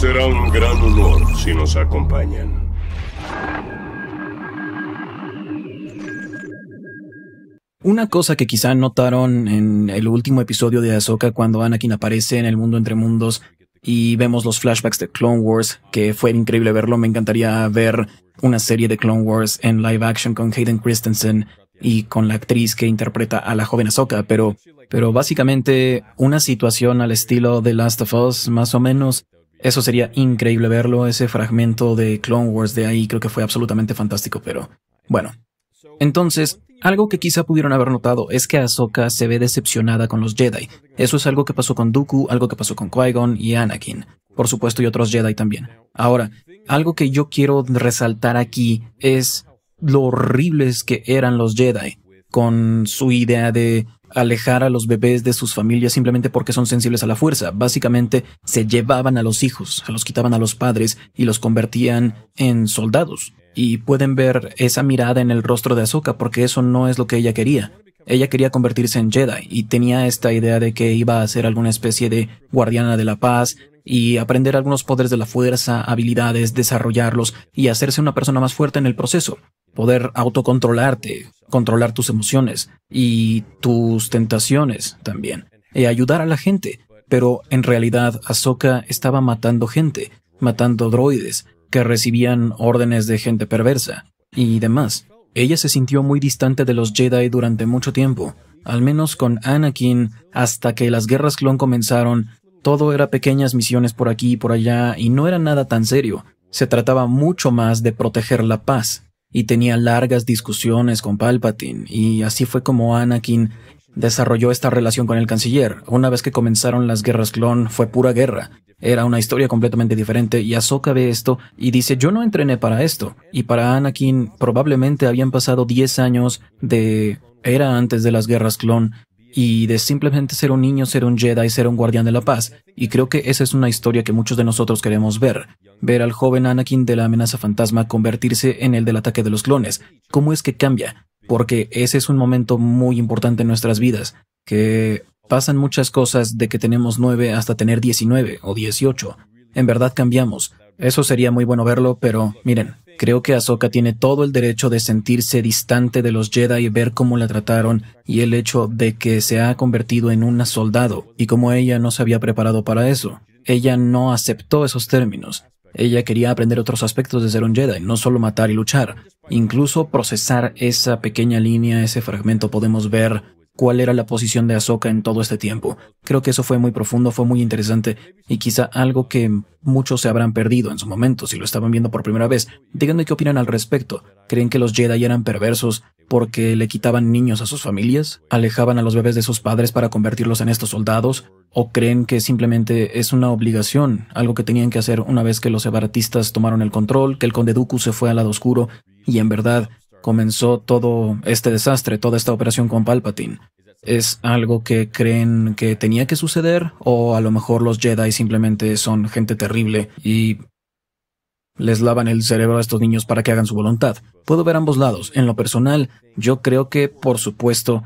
Será un gran honor si nos acompañan. Una cosa que quizá notaron en el último episodio de Ahsoka cuando Anakin aparece en el mundo entre mundos y vemos los flashbacks de Clone Wars, que fue increíble verlo, me encantaría ver una serie de Clone Wars en live action con Hayden Christensen y con la actriz que interpreta a la joven Ahsoka, pero, pero básicamente una situación al estilo de Last of Us, más o menos, eso sería increíble verlo, ese fragmento de Clone Wars de ahí creo que fue absolutamente fantástico, pero bueno. Entonces, algo que quizá pudieron haber notado es que Ahsoka se ve decepcionada con los Jedi. Eso es algo que pasó con Dooku, algo que pasó con Qui-Gon y Anakin. Por supuesto, y otros Jedi también. Ahora, algo que yo quiero resaltar aquí es lo horribles que eran los Jedi con su idea de alejar a los bebés de sus familias simplemente porque son sensibles a la fuerza. Básicamente se llevaban a los hijos, se los quitaban a los padres y los convertían en soldados. Y pueden ver esa mirada en el rostro de Ahsoka porque eso no es lo que ella quería. Ella quería convertirse en Jedi y tenía esta idea de que iba a ser alguna especie de guardiana de la paz, y aprender algunos poderes de la fuerza, habilidades, desarrollarlos y hacerse una persona más fuerte en el proceso. Poder autocontrolarte, controlar tus emociones y tus tentaciones también. Y ayudar a la gente. Pero en realidad Ahsoka estaba matando gente, matando droides que recibían órdenes de gente perversa y demás. Ella se sintió muy distante de los Jedi durante mucho tiempo, al menos con Anakin hasta que las guerras clon comenzaron todo era pequeñas misiones por aquí y por allá y no era nada tan serio. Se trataba mucho más de proteger la paz, y tenía largas discusiones con Palpatine, y así fue como Anakin desarrolló esta relación con el canciller. Una vez que comenzaron las guerras clon, fue pura guerra. Era una historia completamente diferente y Ahsoka ve esto y dice, yo no entrené para esto. Y para Anakin probablemente habían pasado 10 años de era antes de las guerras clon y de simplemente ser un niño, ser un Jedi, ser un guardián de la paz. Y creo que esa es una historia que muchos de nosotros queremos ver. Ver al joven Anakin de la amenaza fantasma convertirse en el del ataque de los clones. ¿Cómo es que cambia? Porque ese es un momento muy importante en nuestras vidas, que pasan muchas cosas de que tenemos nueve hasta tener diecinueve o dieciocho. En verdad cambiamos. Eso sería muy bueno verlo, pero miren, Creo que Ahsoka tiene todo el derecho de sentirse distante de los Jedi y ver cómo la trataron y el hecho de que se ha convertido en una soldado y como ella no se había preparado para eso. Ella no aceptó esos términos. Ella quería aprender otros aspectos de ser un Jedi, no solo matar y luchar. Incluso procesar esa pequeña línea, ese fragmento, podemos ver cuál era la posición de Ahsoka en todo este tiempo. Creo que eso fue muy profundo, fue muy interesante y quizá algo que muchos se habrán perdido en su momento si lo estaban viendo por primera vez. Díganme qué opinan al respecto. ¿Creen que los Jedi eran perversos porque le quitaban niños a sus familias? ¿Alejaban a los bebés de sus padres para convertirlos en estos soldados? ¿O creen que simplemente es una obligación, algo que tenían que hacer una vez que los separatistas tomaron el control, que el conde Dooku se fue al lado oscuro y en verdad comenzó todo este desastre, toda esta operación con Palpatine. ¿Es algo que creen que tenía que suceder? ¿O a lo mejor los Jedi simplemente son gente terrible y les lavan el cerebro a estos niños para que hagan su voluntad? Puedo ver ambos lados. En lo personal, yo creo que, por supuesto,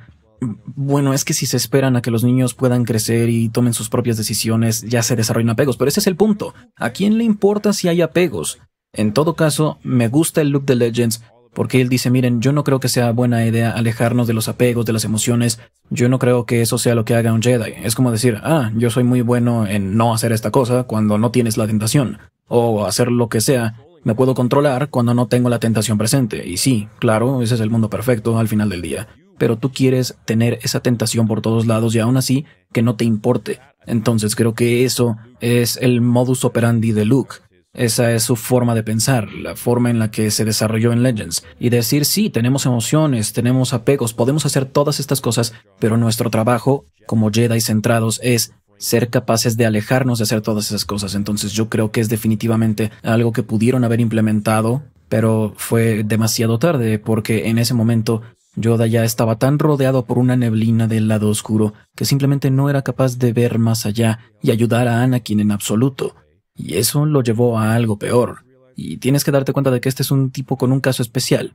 bueno, es que si se esperan a que los niños puedan crecer y tomen sus propias decisiones, ya se desarrollan apegos, pero ese es el punto. ¿A quién le importa si hay apegos? En todo caso, me gusta el look de Legends, porque él dice, miren, yo no creo que sea buena idea alejarnos de los apegos, de las emociones, yo no creo que eso sea lo que haga un Jedi. Es como decir, ah, yo soy muy bueno en no hacer esta cosa cuando no tienes la tentación, o hacer lo que sea, me puedo controlar cuando no tengo la tentación presente. Y sí, claro, ese es el mundo perfecto al final del día. Pero tú quieres tener esa tentación por todos lados y aún así que no te importe. Entonces creo que eso es el modus operandi de Luke. Esa es su forma de pensar, la forma en la que se desarrolló en Legends, y decir, sí, tenemos emociones, tenemos apegos, podemos hacer todas estas cosas, pero nuestro trabajo, como Jedi centrados, es ser capaces de alejarnos de hacer todas esas cosas. Entonces yo creo que es definitivamente algo que pudieron haber implementado, pero fue demasiado tarde, porque en ese momento Yoda ya estaba tan rodeado por una neblina del lado oscuro que simplemente no era capaz de ver más allá y ayudar a Anakin en absoluto. Y eso lo llevó a algo peor. Y tienes que darte cuenta de que este es un tipo con un caso especial.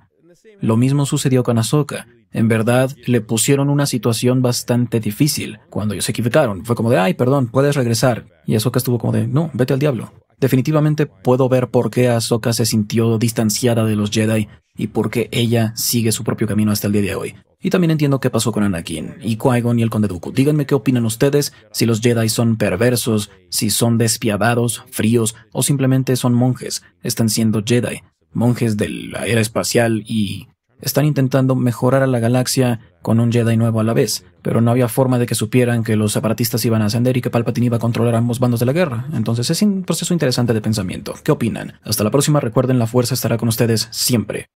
Lo mismo sucedió con Ahsoka. En verdad, le pusieron una situación bastante difícil. Cuando ellos se equivocaron, fue como de, ay, perdón, puedes regresar. Y Ahsoka estuvo como de, no, vete al diablo. Definitivamente puedo ver por qué Ahsoka se sintió distanciada de los Jedi y por qué ella sigue su propio camino hasta el día de hoy. Y también entiendo qué pasó con Anakin y Qui-Gon y el Conde Dooku. Díganme qué opinan ustedes, si los Jedi son perversos, si son despiadados, fríos o simplemente son monjes, están siendo Jedi, monjes de la era espacial y están intentando mejorar a la galaxia con un Jedi nuevo a la vez, pero no había forma de que supieran que los separatistas iban a ascender y que Palpatine iba a controlar ambos bandos de la guerra. Entonces es un proceso interesante de pensamiento. ¿Qué opinan? Hasta la próxima, recuerden la fuerza estará con ustedes siempre.